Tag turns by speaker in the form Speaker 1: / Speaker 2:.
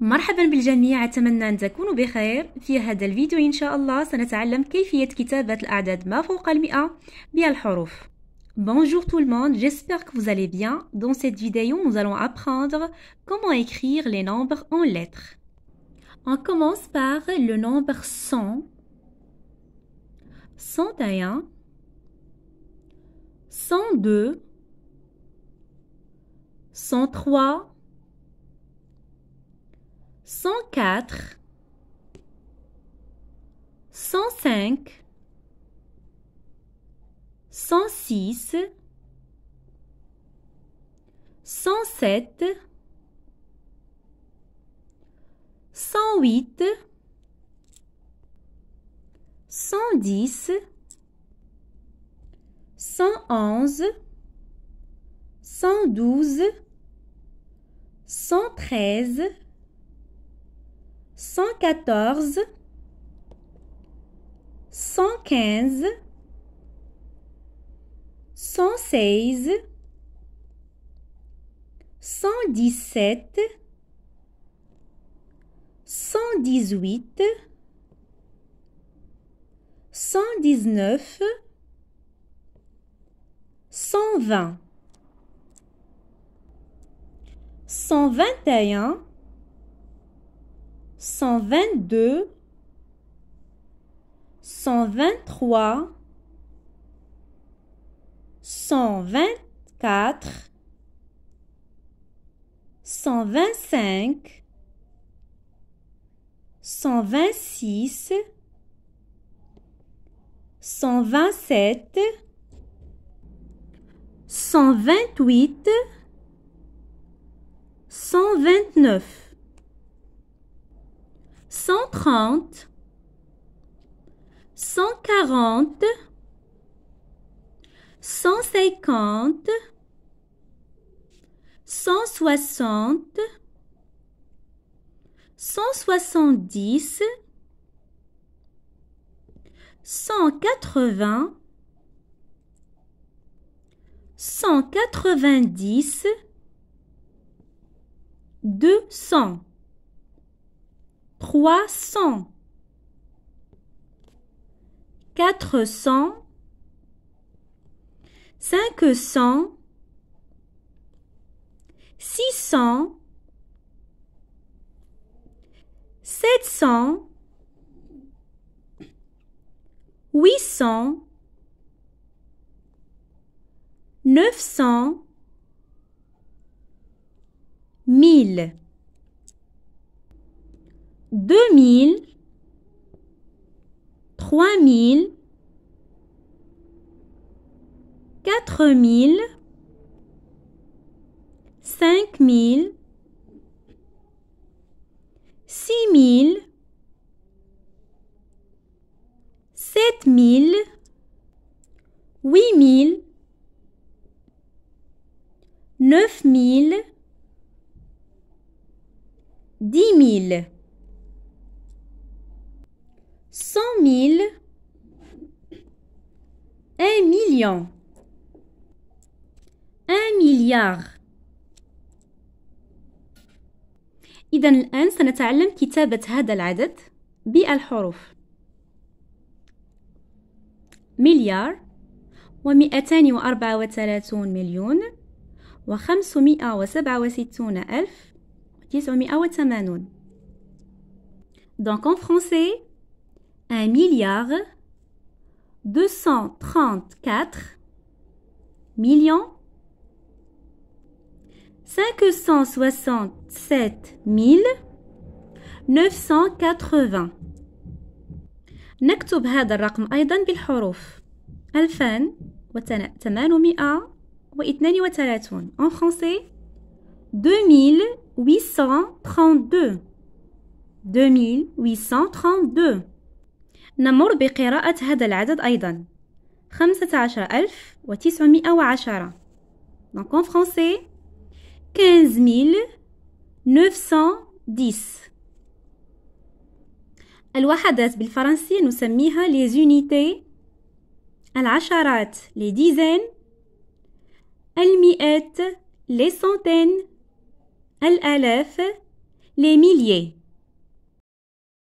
Speaker 1: Bonjour tout le monde, j'espère que vous allez bien. Dans cette vidéo, nous allons apprendre comment écrire les nombres en lettres. On commence par le nombre 100, 101, 102, 103, 104 105 106 107 108 110 111 112 113 114, 115, 116, 117, 118, 119, 120, 121, 122, 123, 124, 125, 126, 127, 128, 129. 130, 140, 150, 160, 170, 180, 190, 200 trois cents, quatre cents, cinq cents, six cents, sept cents, huit cents, neuf cents, mille. 2000, 3000, 4000, 5000, 6000, 7000, 8000, 9000, 10000. cent mille, un million, un milliard. إذا الآن سنتعلم كتابة هذا العدد بالحروف مليار ومئتان وأربعة وثلاثون مليون وخمسمائة وسبعة وستون ألف تسعمائة وثمانون Donc en français, un milliard deux cent trente-quatre millions cinq cent soixante-sept mille neuf cent quatre-vingts. نكتب هذا الرقم أيضا بالحروف ألفان وثمانمائة واثنان وثلاثون en français 2832 2832 نمر بقراءة هذا العدد أيضا خمسة عشر ألف وتسعمائة وعشرة Donc en français, 15 ديس الوحدات بالفرنسية نسميها les unités العشرات les dizaines المئات les centaines الآلاف les milliers